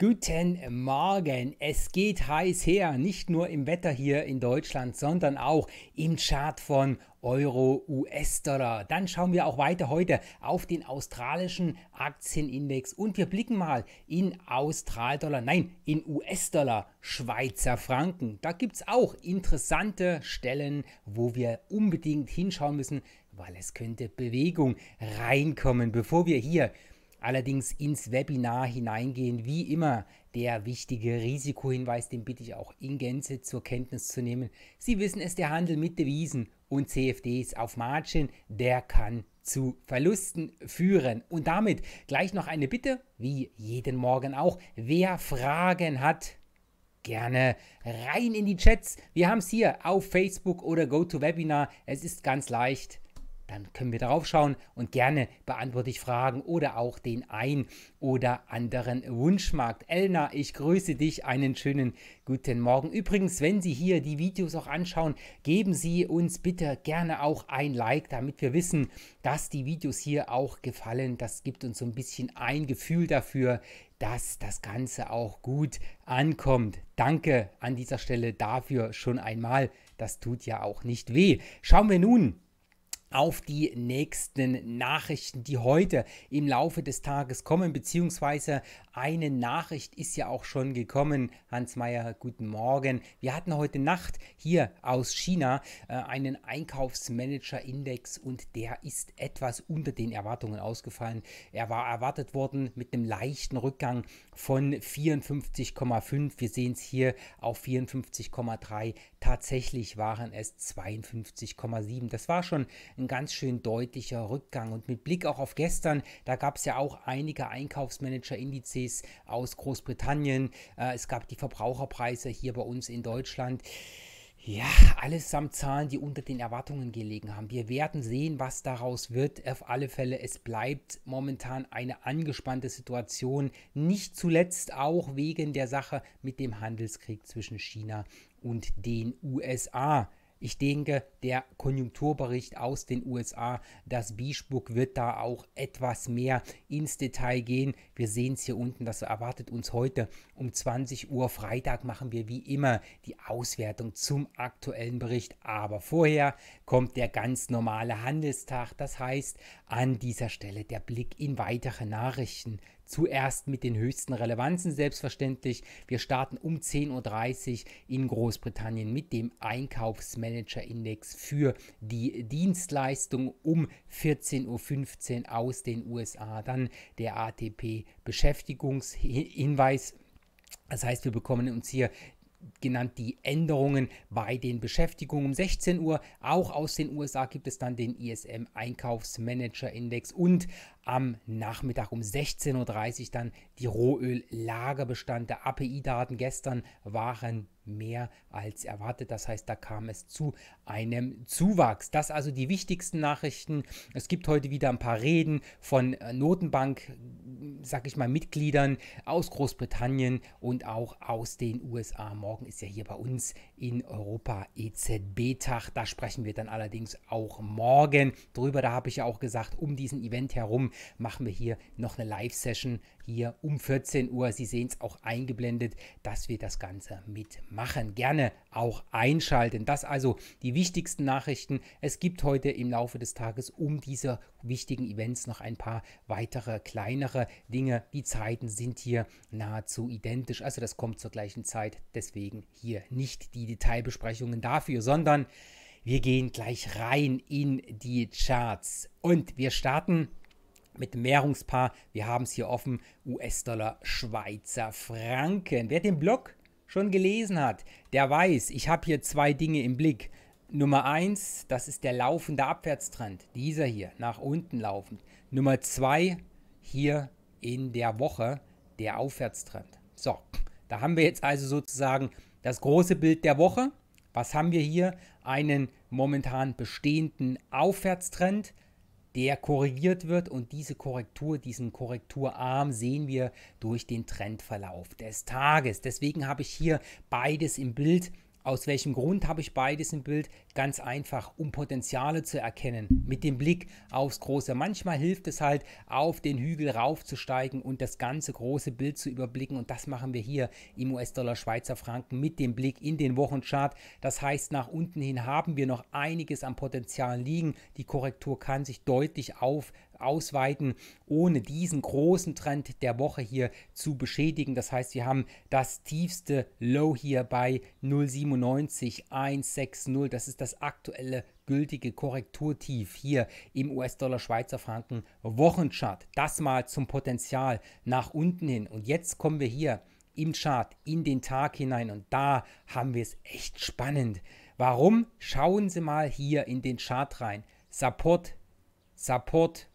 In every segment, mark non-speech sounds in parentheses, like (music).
Guten Morgen. Es geht heiß her, nicht nur im Wetter hier in Deutschland, sondern auch im Chart von Euro US-Dollar. Dann schauen wir auch weiter heute auf den australischen Aktienindex und wir blicken mal in Austral-Dollar, nein, in US-Dollar, Schweizer Franken. Da gibt es auch interessante Stellen, wo wir unbedingt hinschauen müssen, weil es könnte Bewegung reinkommen, bevor wir hier allerdings ins Webinar hineingehen. Wie immer der wichtige Risikohinweis, den bitte ich auch in Gänze zur Kenntnis zu nehmen. Sie wissen es, der Handel mit Devisen und CFDs auf Margin, der kann zu Verlusten führen. Und damit gleich noch eine Bitte, wie jeden Morgen auch, wer Fragen hat, gerne rein in die Chats. Wir haben es hier auf Facebook oder GoToWebinar. Es ist ganz leicht dann können wir darauf schauen und gerne beantworte ich Fragen oder auch den ein oder anderen Wunschmarkt. Elna, ich grüße dich, einen schönen guten Morgen. Übrigens, wenn Sie hier die Videos auch anschauen, geben Sie uns bitte gerne auch ein Like, damit wir wissen, dass die Videos hier auch gefallen. Das gibt uns so ein bisschen ein Gefühl dafür, dass das Ganze auch gut ankommt. Danke an dieser Stelle dafür schon einmal. Das tut ja auch nicht weh. Schauen wir nun auf die nächsten Nachrichten, die heute im Laufe des Tages kommen, beziehungsweise eine Nachricht ist ja auch schon gekommen. Hans Meyer, guten Morgen. Wir hatten heute Nacht hier aus China äh, einen Einkaufsmanager-Index und der ist etwas unter den Erwartungen ausgefallen. Er war erwartet worden mit einem leichten Rückgang von 54,5. Wir sehen es hier auf 54,3. Tatsächlich waren es 52,7. Das war schon ein ganz schön deutlicher Rückgang. Und mit Blick auch auf gestern, da gab es ja auch einige Einkaufsmanager-Indizes aus Großbritannien. Äh, es gab die Verbraucherpreise hier bei uns in Deutschland ja, allesamt Zahlen, die unter den Erwartungen gelegen haben. Wir werden sehen, was daraus wird. Auf alle Fälle, es bleibt momentan eine angespannte Situation. Nicht zuletzt auch wegen der Sache mit dem Handelskrieg zwischen China und den USA. Ich denke, der Konjunkturbericht aus den USA, das Bischbuck wird da auch etwas mehr ins Detail gehen. Wir sehen es hier unten, das erwartet uns heute um 20 Uhr. Freitag machen wir wie immer die Auswertung zum aktuellen Bericht. Aber vorher kommt der ganz normale Handelstag. Das heißt, an dieser Stelle der Blick in weitere Nachrichten zuerst mit den höchsten Relevanzen selbstverständlich. Wir starten um 10.30 Uhr in Großbritannien mit dem Einkaufsmanager-Index für die Dienstleistung um 14.15 Uhr aus den USA. Dann der ATP-Beschäftigungshinweis. Das heißt, wir bekommen uns hier genannt die Änderungen bei den Beschäftigungen. Um 16 Uhr auch aus den USA gibt es dann den ISM Einkaufsmanager Index und am Nachmittag um 16.30 Uhr dann die Rohöl-Lagerbestande. API-Daten gestern waren mehr als erwartet. Das heißt, da kam es zu einem Zuwachs. Das also die wichtigsten Nachrichten. Es gibt heute wieder ein paar Reden von äh, Notenbank, sag ich mal, Mitgliedern aus Großbritannien und auch aus den USA. Morgen ist ja hier bei uns in Europa EZB-Tag. Da sprechen wir dann allerdings auch morgen drüber. Da habe ich ja auch gesagt, um diesen Event herum machen wir hier noch eine Live-Session hier um 14 Uhr. Sie sehen es auch eingeblendet, dass wir das Ganze mitmachen. Gerne auch einschalten. Das also die wichtigsten Nachrichten. Es gibt heute im Laufe des Tages um diese wichtigen Events noch ein paar weitere kleinere Dinge. Die Zeiten sind hier nahezu identisch. Also das kommt zur gleichen Zeit. Deswegen hier nicht die Detailbesprechungen dafür, sondern wir gehen gleich rein in die Charts. Und wir starten mit dem Mehrungspaar. wir haben es hier offen, US-Dollar, Schweizer Franken. Wer den Blog schon gelesen hat, der weiß, ich habe hier zwei Dinge im Blick. Nummer eins, das ist der laufende Abwärtstrend, dieser hier, nach unten laufend. Nummer zwei, hier in der Woche, der Aufwärtstrend. So, da haben wir jetzt also sozusagen das große Bild der Woche. Was haben wir hier? Einen momentan bestehenden Aufwärtstrend der korrigiert wird und diese Korrektur, diesen Korrekturarm sehen wir durch den Trendverlauf des Tages. Deswegen habe ich hier beides im Bild aus welchem Grund habe ich beides im Bild? Ganz einfach, um Potenziale zu erkennen, mit dem Blick aufs Große. Manchmal hilft es halt, auf den Hügel raufzusteigen und das ganze große Bild zu überblicken. Und das machen wir hier im US-Dollar Schweizer Franken mit dem Blick in den Wochenchart. Das heißt, nach unten hin haben wir noch einiges an Potenzial liegen. Die Korrektur kann sich deutlich auf ausweiten, ohne diesen großen Trend der Woche hier zu beschädigen. Das heißt, wir haben das tiefste Low hier bei 0,97160. Das ist das aktuelle gültige Korrekturtief hier im US-Dollar Schweizer Franken Wochenchart. Das mal zum Potenzial nach unten hin. Und jetzt kommen wir hier im Chart in den Tag hinein und da haben wir es echt spannend. Warum? Schauen Sie mal hier in den Chart rein. Support, Support,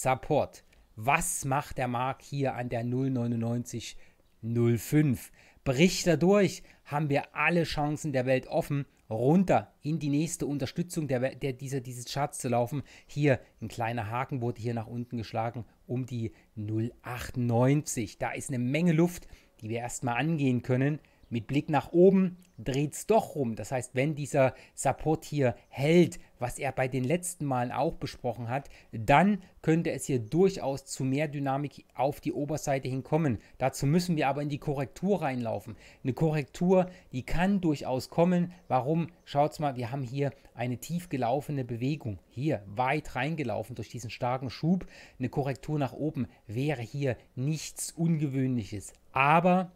Support. Was macht der Markt hier an der 0,9905? Bricht er durch, haben wir alle Chancen der Welt offen, runter in die nächste Unterstützung der, der, dieser, dieses Charts zu laufen. Hier ein kleiner Haken wurde hier nach unten geschlagen um die 0,98. Da ist eine Menge Luft, die wir erstmal angehen können. Mit Blick nach oben dreht es doch rum. Das heißt, wenn dieser Support hier hält, was er bei den letzten Malen auch besprochen hat, dann könnte es hier durchaus zu mehr Dynamik auf die Oberseite hinkommen. Dazu müssen wir aber in die Korrektur reinlaufen. Eine Korrektur, die kann durchaus kommen. Warum? Schaut mal, wir haben hier eine tief gelaufene Bewegung. Hier weit reingelaufen durch diesen starken Schub. Eine Korrektur nach oben wäre hier nichts Ungewöhnliches. Aber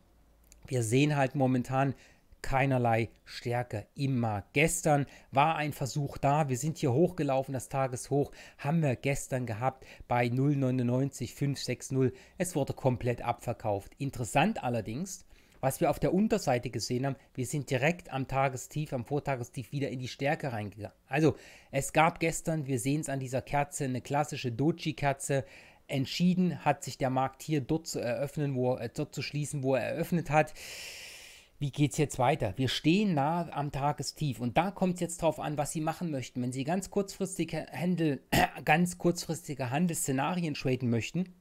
wir sehen halt momentan keinerlei Stärke Immer Gestern war ein Versuch da. Wir sind hier hochgelaufen, das Tageshoch haben wir gestern gehabt bei 0,99560. Es wurde komplett abverkauft. Interessant allerdings, was wir auf der Unterseite gesehen haben, wir sind direkt am Tagestief, am Vortagestief wieder in die Stärke reingegangen. Also es gab gestern, wir sehen es an dieser Kerze, eine klassische Doji-Kerze. Entschieden hat sich der Markt hier dort zu eröffnen, wo er, dort zu schließen, wo er eröffnet hat wie geht es jetzt weiter? Wir stehen nahe am Tagestief und da kommt es jetzt darauf an, was Sie machen möchten. Wenn Sie ganz kurzfristige, Handel, (clears throat) ganz kurzfristige Handelsszenarien traden möchten,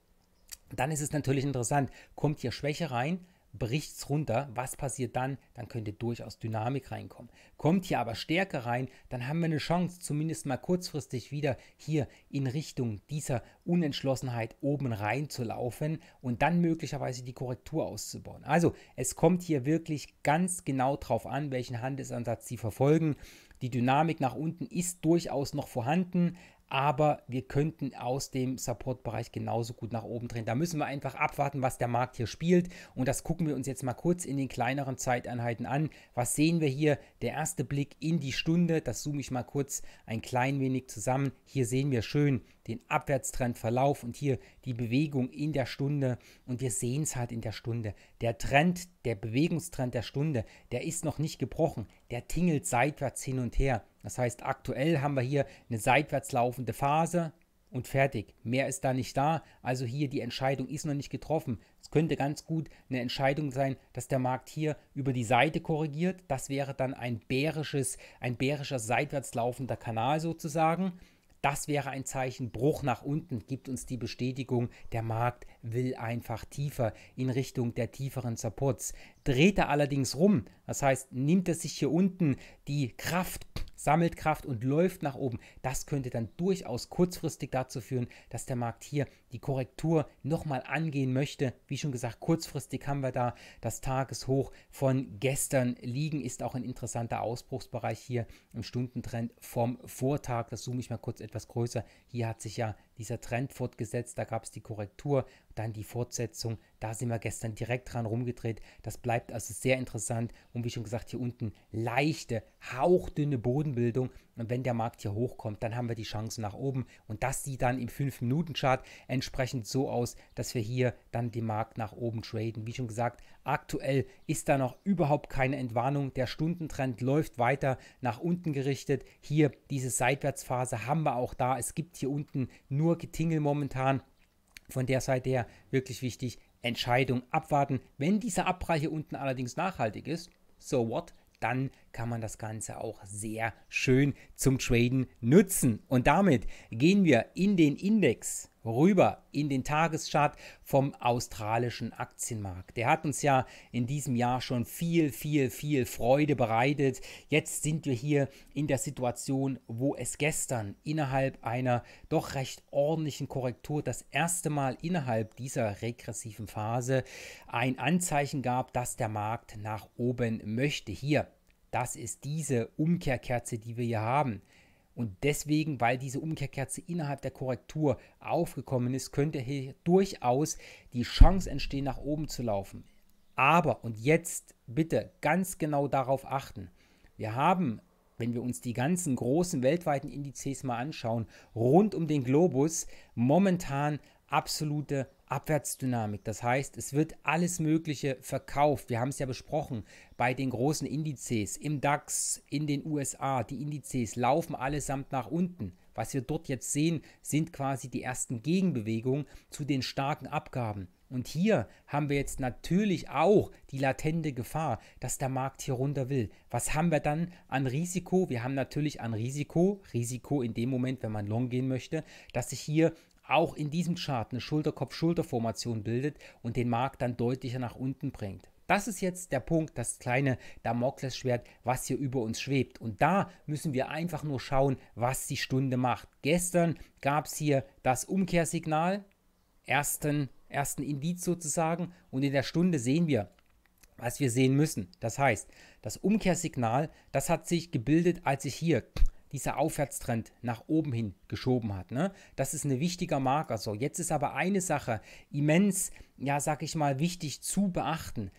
dann ist es natürlich interessant, kommt hier Schwäche rein, bricht es runter. Was passiert dann? Dann könnte durchaus Dynamik reinkommen. Kommt hier aber Stärke rein, dann haben wir eine Chance, zumindest mal kurzfristig wieder hier in Richtung dieser Unentschlossenheit oben rein zu laufen und dann möglicherweise die Korrektur auszubauen. Also es kommt hier wirklich ganz genau drauf an, welchen Handelsansatz Sie verfolgen. Die Dynamik nach unten ist durchaus noch vorhanden, aber wir könnten aus dem Support-Bereich genauso gut nach oben drehen. Da müssen wir einfach abwarten, was der Markt hier spielt und das gucken wir uns jetzt mal kurz in den kleineren Zeiteinheiten an. Was sehen wir hier? Der erste Blick in die Stunde, das zoome ich mal kurz ein klein wenig zusammen. Hier sehen wir schön den Abwärtstrendverlauf und hier die Bewegung in der Stunde und wir sehen es halt in der Stunde. Der Trend, der Bewegungstrend der Stunde, der ist noch nicht gebrochen, der tingelt seitwärts hin und her. Das heißt, aktuell haben wir hier eine seitwärts laufende Phase und fertig. Mehr ist da nicht da. Also hier die Entscheidung ist noch nicht getroffen. Es könnte ganz gut eine Entscheidung sein, dass der Markt hier über die Seite korrigiert. Das wäre dann ein bärisches, ein bärischer seitwärts laufender Kanal sozusagen. Das wäre ein Zeichen Bruch nach unten, gibt uns die Bestätigung, der Markt will einfach tiefer in Richtung der tieferen Supports. Dreht er allerdings rum, das heißt, nimmt er sich hier unten die Kraft sammelt Kraft und läuft nach oben. Das könnte dann durchaus kurzfristig dazu führen, dass der Markt hier die Korrektur nochmal angehen möchte. Wie schon gesagt, kurzfristig haben wir da das Tageshoch von gestern liegen, ist auch ein interessanter Ausbruchsbereich hier im Stundentrend vom Vortag. Das zoome ich mal kurz etwas größer. Hier hat sich ja dieser Trend fortgesetzt, da gab es die Korrektur, dann die Fortsetzung. Da sind wir gestern direkt dran rumgedreht. Das bleibt also sehr interessant. Und wie schon gesagt, hier unten leichte, hauchdünne Bodenbildung. Und wenn der Markt hier hochkommt, dann haben wir die Chance nach oben. Und das sieht dann im 5-Minuten-Chart entsprechend so aus, dass wir hier dann den Markt nach oben traden. Wie schon gesagt, aktuell ist da noch überhaupt keine Entwarnung. Der Stundentrend läuft weiter nach unten gerichtet. Hier diese Seitwärtsphase haben wir auch da. Es gibt hier unten nur Getingel momentan. Von der Seite her wirklich wichtig, Entscheidung abwarten. Wenn dieser Abprall unten allerdings nachhaltig ist, so what, dann kann man das Ganze auch sehr schön zum Traden nutzen. Und damit gehen wir in den Index rüber in den Tageschart vom australischen Aktienmarkt. Der hat uns ja in diesem Jahr schon viel, viel, viel Freude bereitet. Jetzt sind wir hier in der Situation, wo es gestern innerhalb einer doch recht ordentlichen Korrektur das erste Mal innerhalb dieser regressiven Phase ein Anzeichen gab, dass der Markt nach oben möchte. Hier das ist diese Umkehrkerze, die wir hier haben. Und deswegen, weil diese Umkehrkerze innerhalb der Korrektur aufgekommen ist, könnte hier durchaus die Chance entstehen, nach oben zu laufen. Aber, und jetzt bitte ganz genau darauf achten, wir haben, wenn wir uns die ganzen großen weltweiten Indizes mal anschauen, rund um den Globus momentan absolute Abwärtsdynamik. Das heißt, es wird alles Mögliche verkauft. Wir haben es ja besprochen bei den großen Indizes im DAX, in den USA. Die Indizes laufen allesamt nach unten. Was wir dort jetzt sehen, sind quasi die ersten Gegenbewegungen zu den starken Abgaben. Und hier haben wir jetzt natürlich auch die latente Gefahr, dass der Markt hier runter will. Was haben wir dann an Risiko? Wir haben natürlich an Risiko, Risiko in dem Moment, wenn man long gehen möchte, dass sich hier auch in diesem Chart eine schulterkopf kopf schulter formation bildet und den Markt dann deutlicher nach unten bringt. Das ist jetzt der Punkt, das kleine Damoklesschwert, was hier über uns schwebt. Und da müssen wir einfach nur schauen, was die Stunde macht. Gestern gab es hier das Umkehrsignal, ersten, ersten Indiz sozusagen. Und in der Stunde sehen wir, was wir sehen müssen. Das heißt, das Umkehrsignal, das hat sich gebildet, als ich hier dieser Aufwärtstrend nach oben hin geschoben hat. Ne? Das ist ein wichtiger Marker. So, jetzt ist aber eine Sache immens, ja, sag ich mal, wichtig zu beachten.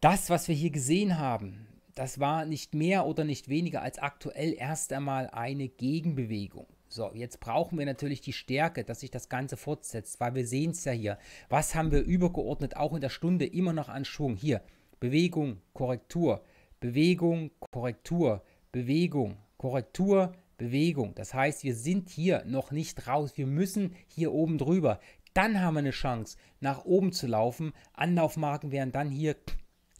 Das, was wir hier gesehen haben, das war nicht mehr oder nicht weniger als aktuell erst einmal eine Gegenbewegung. So, jetzt brauchen wir natürlich die Stärke, dass sich das Ganze fortsetzt, weil wir sehen es ja hier. Was haben wir übergeordnet, auch in der Stunde, immer noch an Schwung? Hier, Bewegung, Korrektur, Bewegung, Korrektur, Bewegung, Korrektur, Bewegung. Das heißt, wir sind hier noch nicht raus. Wir müssen hier oben drüber. Dann haben wir eine Chance, nach oben zu laufen. Anlaufmarken wären dann hier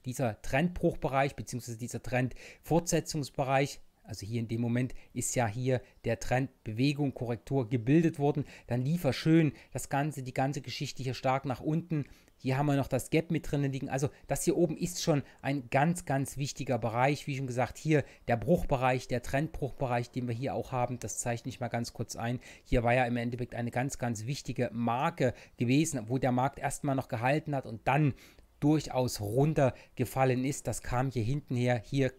dieser Trendbruchbereich bzw. dieser Trendfortsetzungsbereich. Also hier in dem Moment ist ja hier der Trend Bewegung, Korrektur gebildet worden. Dann lief er schön das Ganze, die ganze Geschichte hier stark nach unten. Hier haben wir noch das Gap mit drin liegen. Also das hier oben ist schon ein ganz, ganz wichtiger Bereich. Wie schon gesagt, hier der Bruchbereich, der Trendbruchbereich, den wir hier auch haben. Das zeichne ich mal ganz kurz ein. Hier war ja im Endeffekt eine ganz, ganz wichtige Marke gewesen, wo der Markt erstmal noch gehalten hat und dann durchaus runtergefallen ist. Das kam hier hinten her. Hier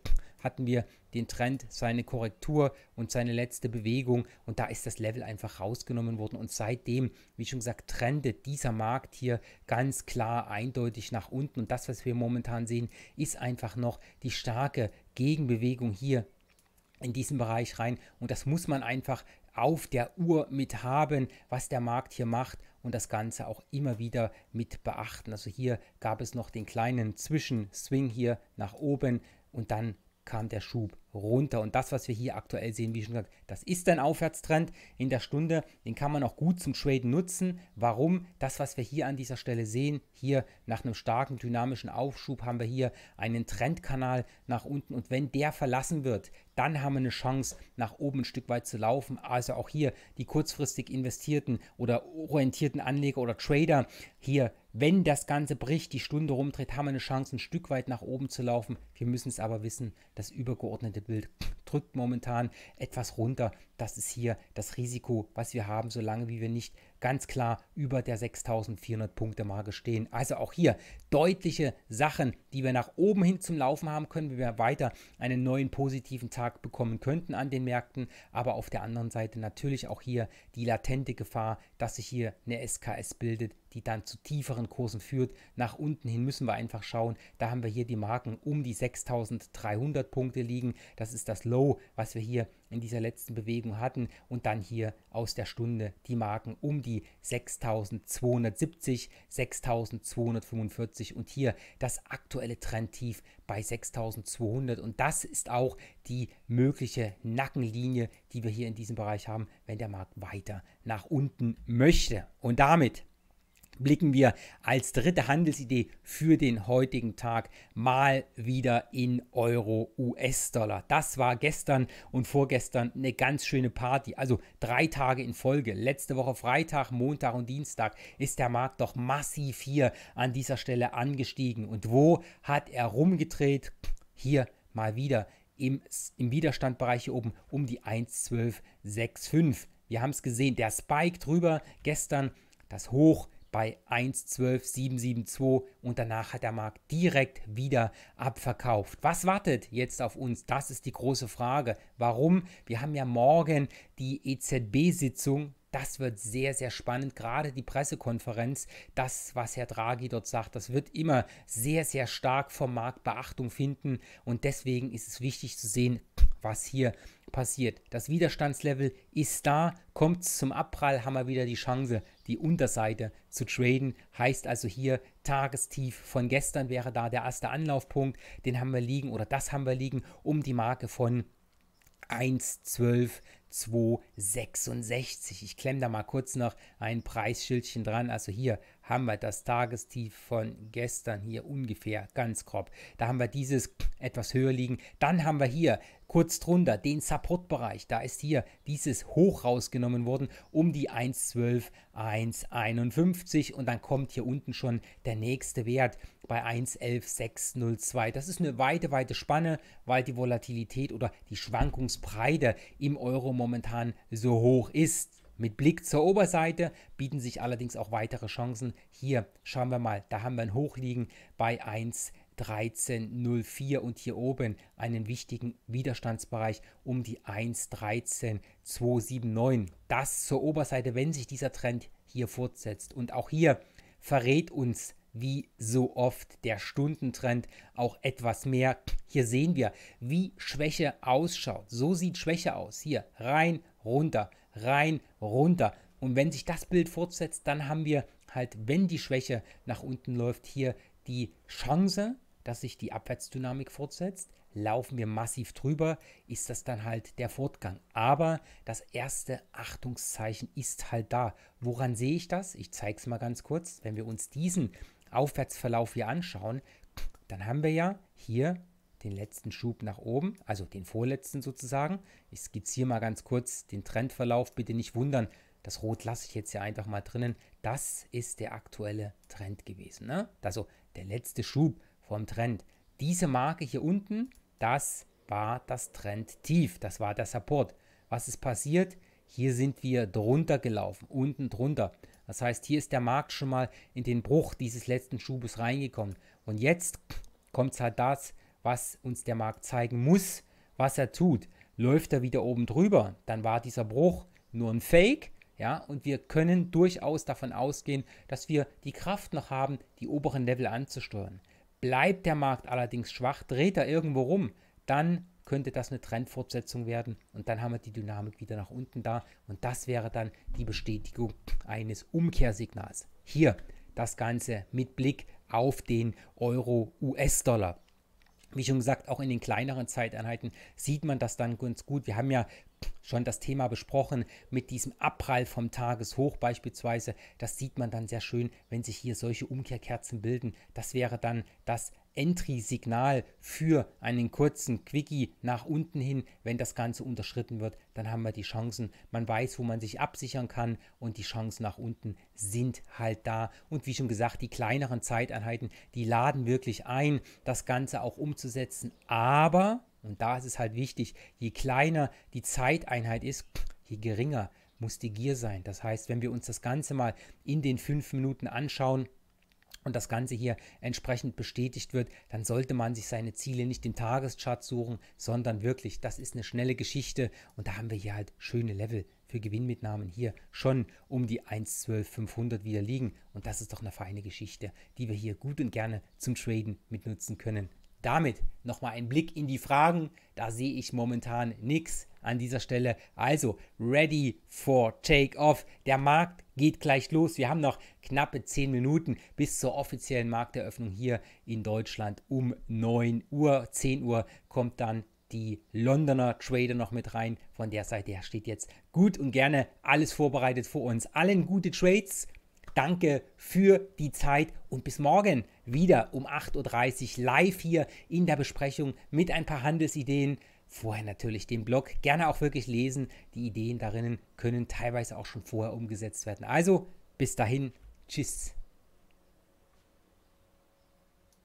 hatten wir den Trend, seine Korrektur und seine letzte Bewegung. Und da ist das Level einfach rausgenommen worden. Und seitdem, wie schon gesagt, trendet dieser Markt hier ganz klar eindeutig nach unten. Und das, was wir momentan sehen, ist einfach noch die starke Gegenbewegung hier in diesen Bereich rein. Und das muss man einfach auf der Uhr mit haben, was der Markt hier macht und das Ganze auch immer wieder mit beachten. Also hier gab es noch den kleinen Zwischenswing hier nach oben und dann kam der Schub runter. Und das, was wir hier aktuell sehen, wie schon gesagt, das ist ein Aufwärtstrend in der Stunde. Den kann man auch gut zum Traden nutzen. Warum? Das, was wir hier an dieser Stelle sehen, hier nach einem starken dynamischen Aufschub haben wir hier einen Trendkanal nach unten. Und wenn der verlassen wird, dann haben wir eine Chance, nach oben ein Stück weit zu laufen. Also auch hier die kurzfristig investierten oder orientierten Anleger oder Trader hier wenn das Ganze bricht, die Stunde rumdreht, haben wir eine Chance, ein Stück weit nach oben zu laufen. Wir müssen es aber wissen, das übergeordnete Bild drückt momentan etwas runter. Das ist hier das Risiko, was wir haben, solange wie wir nicht ganz klar über der 6400 Punkte Marke stehen. Also auch hier deutliche Sachen, die wir nach oben hin zum Laufen haben können, wie wir weiter einen neuen positiven Tag bekommen könnten an den Märkten. Aber auf der anderen Seite natürlich auch hier die latente Gefahr, dass sich hier eine SKS bildet, die dann zu tieferen Kursen führt. Nach unten hin müssen wir einfach schauen. Da haben wir hier die Marken um die 6300 Punkte liegen. Das ist das Low, was wir hier in dieser letzten Bewegung hatten und dann hier aus der Stunde die Marken um die 6270, 6245 und hier das aktuelle Trendtief bei 6200 und das ist auch die mögliche Nackenlinie, die wir hier in diesem Bereich haben, wenn der Markt weiter nach unten möchte. Und damit blicken wir als dritte Handelsidee für den heutigen Tag mal wieder in Euro US-Dollar. Das war gestern und vorgestern eine ganz schöne Party. Also drei Tage in Folge. Letzte Woche Freitag, Montag und Dienstag ist der Markt doch massiv hier an dieser Stelle angestiegen. Und wo hat er rumgedreht? Hier mal wieder im, im Widerstandbereich hier oben um die 1,1265. Wir haben es gesehen, der Spike drüber gestern, das Hoch bei 1,12772 und danach hat der Markt direkt wieder abverkauft. Was wartet jetzt auf uns? Das ist die große Frage. Warum? Wir haben ja morgen die EZB-Sitzung das wird sehr, sehr spannend. Gerade die Pressekonferenz, das, was Herr Draghi dort sagt, das wird immer sehr, sehr stark vom Markt Beachtung finden. Und deswegen ist es wichtig zu sehen, was hier passiert. Das Widerstandslevel ist da, kommt es zum Abprall, haben wir wieder die Chance, die Unterseite zu traden. Heißt also hier Tagestief von gestern wäre da der erste Anlaufpunkt. Den haben wir liegen oder das haben wir liegen um die Marke von 1,12,266. Ich klemme da mal kurz noch ein Preisschildchen dran. Also hier haben wir das Tagestief von gestern hier ungefähr ganz grob. Da haben wir dieses etwas höher liegen. Dann haben wir hier kurz drunter den Supportbereich. Da ist hier dieses Hoch rausgenommen worden um die 1,12, 1,51 und dann kommt hier unten schon der nächste Wert bei 1,11,602. Das ist eine weite, weite Spanne, weil die Volatilität oder die Schwankungsbreite im Euro momentan so hoch ist. Mit Blick zur Oberseite bieten sich allerdings auch weitere Chancen. Hier schauen wir mal, da haben wir ein Hochliegen bei 1. 13,04 und hier oben einen wichtigen Widerstandsbereich um die 1,13,279. Das zur Oberseite, wenn sich dieser Trend hier fortsetzt. Und auch hier verrät uns wie so oft der Stundentrend auch etwas mehr. Hier sehen wir, wie Schwäche ausschaut. So sieht Schwäche aus. Hier rein, runter, rein, runter. Und wenn sich das Bild fortsetzt, dann haben wir halt, wenn die Schwäche nach unten läuft, hier die Chance, dass sich die Abwärtsdynamik fortsetzt. Laufen wir massiv drüber, ist das dann halt der Fortgang. Aber das erste Achtungszeichen ist halt da. Woran sehe ich das? Ich zeige es mal ganz kurz. Wenn wir uns diesen Aufwärtsverlauf hier anschauen, dann haben wir ja hier den letzten Schub nach oben, also den vorletzten sozusagen. Ich skizziere mal ganz kurz den Trendverlauf, bitte nicht wundern. Das Rot lasse ich jetzt hier einfach mal drinnen. Das ist der aktuelle Trend gewesen. Ne? Also der letzte Schub vom Trend. Diese Marke hier unten, das war das Trendtief. Das war der Support. Was ist passiert? Hier sind wir drunter gelaufen, unten drunter. Das heißt, hier ist der Markt schon mal in den Bruch dieses letzten Schubes reingekommen. Und jetzt kommt es halt das, was uns der Markt zeigen muss, was er tut. Läuft er wieder oben drüber, dann war dieser Bruch nur ein Fake. Ja, und wir können durchaus davon ausgehen, dass wir die Kraft noch haben, die oberen Level anzusteuern. Bleibt der Markt allerdings schwach, dreht er irgendwo rum, dann könnte das eine Trendfortsetzung werden und dann haben wir die Dynamik wieder nach unten da und das wäre dann die Bestätigung eines Umkehrsignals. Hier das Ganze mit Blick auf den Euro-US-Dollar wie schon gesagt, auch in den kleineren Zeiteinheiten sieht man das dann ganz gut. Wir haben ja schon das Thema besprochen mit diesem Abprall vom Tageshoch beispielsweise. Das sieht man dann sehr schön, wenn sich hier solche Umkehrkerzen bilden. Das wäre dann das Entry-Signal für einen kurzen Quickie nach unten hin. Wenn das Ganze unterschritten wird, dann haben wir die Chancen. Man weiß, wo man sich absichern kann und die Chancen nach unten sind halt da. Und wie schon gesagt, die kleineren Zeiteinheiten, die laden wirklich ein, das Ganze auch umzusetzen. Aber, und da ist es halt wichtig, je kleiner die Zeiteinheit ist, je geringer muss die Gier sein. Das heißt, wenn wir uns das Ganze mal in den fünf Minuten anschauen, und das Ganze hier entsprechend bestätigt wird, dann sollte man sich seine Ziele nicht im Tageschart suchen, sondern wirklich, das ist eine schnelle Geschichte und da haben wir hier halt schöne Level für Gewinnmitnahmen hier schon um die 1,12500 wieder liegen und das ist doch eine feine Geschichte, die wir hier gut und gerne zum Traden mitnutzen können. Damit nochmal ein Blick in die Fragen. Da sehe ich momentan nichts an dieser Stelle. Also, ready for takeoff. Der Markt geht gleich los. Wir haben noch knappe 10 Minuten bis zur offiziellen Markteröffnung hier in Deutschland um 9 Uhr. 10 Uhr kommt dann die Londoner Trader noch mit rein. Von der Seite her steht jetzt gut und gerne alles vorbereitet vor uns. Allen gute Trades. Danke für die Zeit und bis morgen wieder um 8.30 Uhr live hier in der Besprechung mit ein paar Handelsideen vorher natürlich den Blog gerne auch wirklich lesen. Die Ideen darin können teilweise auch schon vorher umgesetzt werden. Also bis dahin, tschüss.